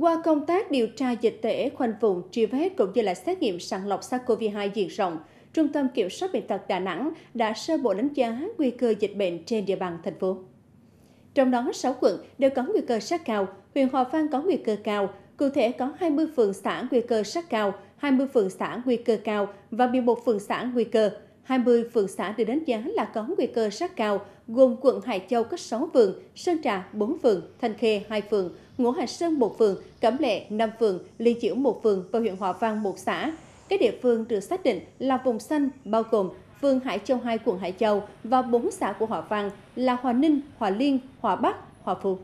Qua công tác điều tra dịch tễ, khoanh vùng, truy vết cũng như là xét nghiệm sàng lọc SARS-CoV-2 diện rộng, Trung tâm Kiểm soát Bệnh tật Đà Nẵng đã sơ bộ đánh giá nguy cơ dịch bệnh trên địa bàn thành phố. Trong đó, 6 quận đều có nguy cơ sát cao, huyện Hòa Vang có nguy cơ cao, cụ thể có 20 phường xã nguy cơ sát cao, 20 phường xã nguy cơ cao và 11 phường xã nguy cơ. 20 phường xã được đánh giá là có nguy cơ rất cao, gồm quận Hải Châu có 6 phường, Sơn Trà 4 phường, Thanh Khê 2 phường, Ngũ Hành Sơn 1 phường, Cẩm Lệ 5 phường, Liên Chiểu 1 phường và huyện Hòa Vang 1 xã. Các địa phương được xác định là vùng xanh bao gồm phường Hải Châu 2 quận Hải Châu và 4 xã của Hòa Vang là Hòa Ninh, Hòa Liên, Hòa Bắc, Hòa Phú.